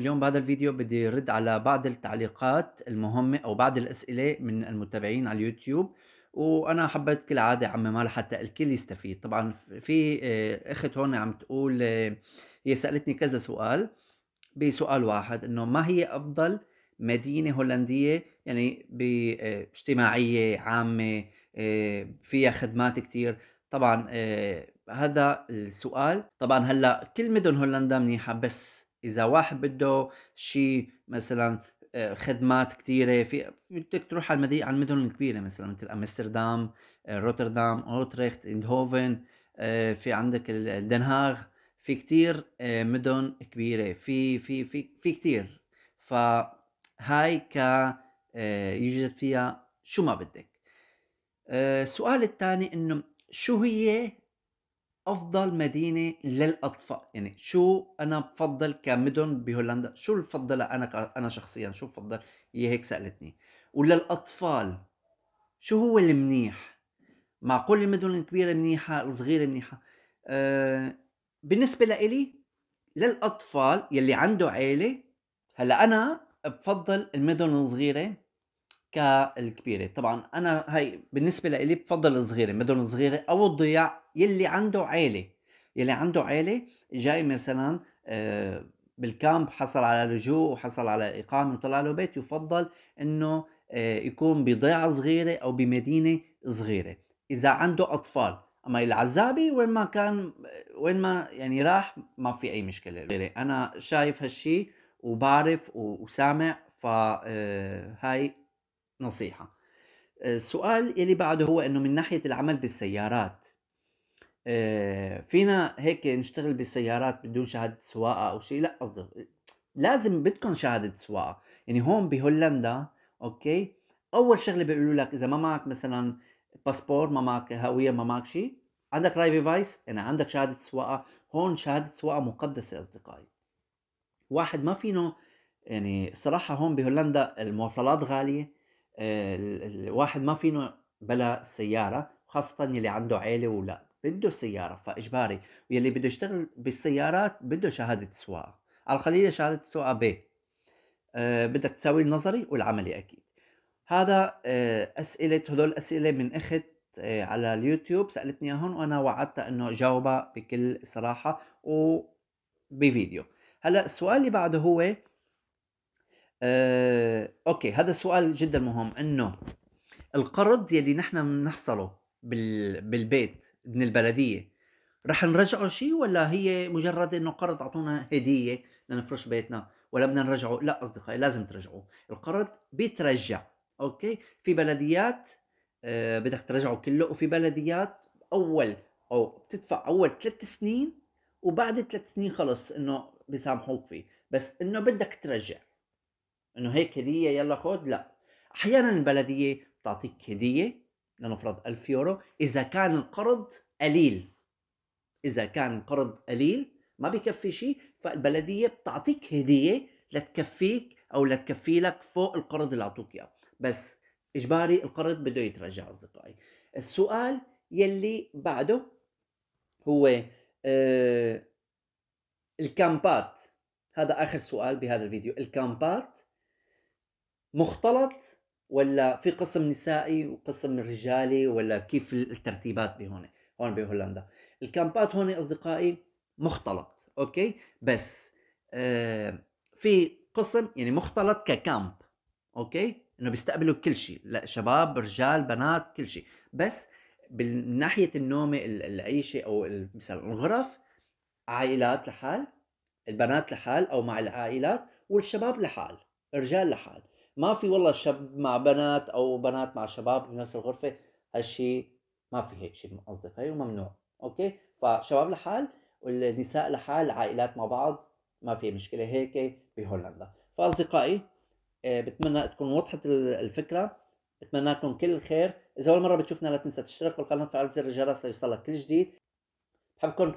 اليوم بهذا الفيديو بدي رد على بعض التعليقات المهمة أو بعض الأسئلة من المتابعين على اليوتيوب وأنا حبيت كالعادة عممها لحتى الكل يستفيد طبعا في آه، أخت هون عم تقول آه، هي سألتني كذا سؤال بسؤال واحد إنه ما هي أفضل مدينة هولندية يعني آه، اجتماعية عامة فيها خدمات كتير طبعا هذا السؤال طبعا هلا كل مدن هولندا منيحة بس اذا واحد بده شيء مثلا آه، خدمات كثيره في بدك تروح على المدينه على المدن الكبيره مثلا مثل امستردام آه، روتردام اوتريخت اندهوفن آه، في عندك دنهاغ في كتير مدن كبيره في في في في كثير فهاي ك يوجد فيها شو ما بدك السؤال الثاني انه شو هي افضل مدينه للاطفال يعني شو انا بفضل كمدن بهولندا شو بفضل انا انا شخصيا شو بفضل هي هيك سالتني وللاطفال شو هو المنيح معقول المدن الكبيره منيحه الصغيره منيحه أه بالنسبه لإلي للاطفال يلي عنده عيله هلا انا بفضل المدن الصغيره كالكبيرة طبعا أنا هي بالنسبة لي بفضل الصغيرة مدن صغيرة أو الضياع يلي عنده عيلة يلي عنده عيلة جاي مثلا آه، بالكامب حصل على لجوء وحصل على إقامة وطلع له بيت يفضل إنه آه، يكون بضيعة صغيرة أو بمدينة صغيرة إذا عنده أطفال اما العزابي وين ما كان وين ما يعني راح ما في اي مشكله انا شايف هالشي وبعرف وسامع فهاي آه، نصيحه آه، السؤال اللي بعده هو انه من ناحيه العمل بالسيارات آه، فينا هيك نشتغل بالسيارات بدون شهاده سواقه او شيء لا قصدي لازم بدكم شهاده سواقه يعني هون بهولندا اوكي اول شغله بيقولوا لك اذا ما معك مثلا باسبور ما معك هويه ما معك شيء عندك رايفي فايس يعني عندك شهاده سواقه هون شهاده سواقه مقدسه اصدقائي واحد ما فينه يعني صراحه هون بهولندا المواصلات غاليه آه، الواحد ما فينه بلا سيارة خاصة اللي عنده عيلة ولا بده سيارة فإجباري واللي بده يشتغل بالسيارات بده شهادة سواقة على الخليل شهادة سواقة ب أه بدك تساوي النظري والعملي أكيد هذا آه، أسئلة هدول أسئلة من أخت آه، على اليوتيوب سألتني إياهم وأنا وعدتها إنه جاوبها بكل صراحة وبفيديو هلا السؤال اللي بعده هو أه اوكي هذا سؤال جدا مهم انه القرض يلي نحن بنحصله بال... بالبيت من البلديه رح نرجعه شيء ولا هي مجرد انه قرض اعطونا هديه لنفرش بيتنا ولا بدنا نرجعه لا اصدقائي لازم ترجعوه القرض بيترجع اوكي في بلديات أه بدك ترجعه كله وفي بلديات اول او بتدفع اول ثلاث سنين وبعد ثلاث سنين خلص انه بيسامحوك فيه بس انه بدك ترجع انه هيك هديه يلا خذ لا احيانا البلديه بتعطيك هديه لنفرض 1000 يورو اذا كان القرض قليل اذا كان القرض قليل ما بكفي شيء فالبلديه بتعطيك هديه لتكفيك او لتكفي لك فوق القرض اللي اعطوك اياه بس اجباري القرض بده يترجع اصدقائي السؤال يلي بعده هو آه الكامبات هذا اخر سؤال بهذا الفيديو الكامبات مختلط ولا في قسم نسائي وقسم رجالي ولا كيف الترتيبات بهون هون بهولندا الكامبات هون اصدقائي مختلط اوكي بس آه، في قسم يعني مختلط ككامب اوكي انه بيستقبلوا كل شيء لا شباب رجال بنات كل شيء بس من ناحيه النوم العيشه او مثلا الغرف عائلات لحال البنات لحال او مع العائلات والشباب لحال الرجال لحال ما في والله شاب مع بنات او بنات مع شباب بنفس الغرفه هالشيء ما في هيك شيء من اصدقائي وممنوع اوكي فشباب لحال والنساء لحال عائلات مع بعض ما في مشكله هيك بهولندا فاصدقائي آه، بتمنى تكون وضحت الفكره بتمنى لكم كل الخير اذا اول مره بتشوفنا لا تنسى تشترك بالقناه وتفعل زر الجرس ليوصلك كل جديد بحبكم كثير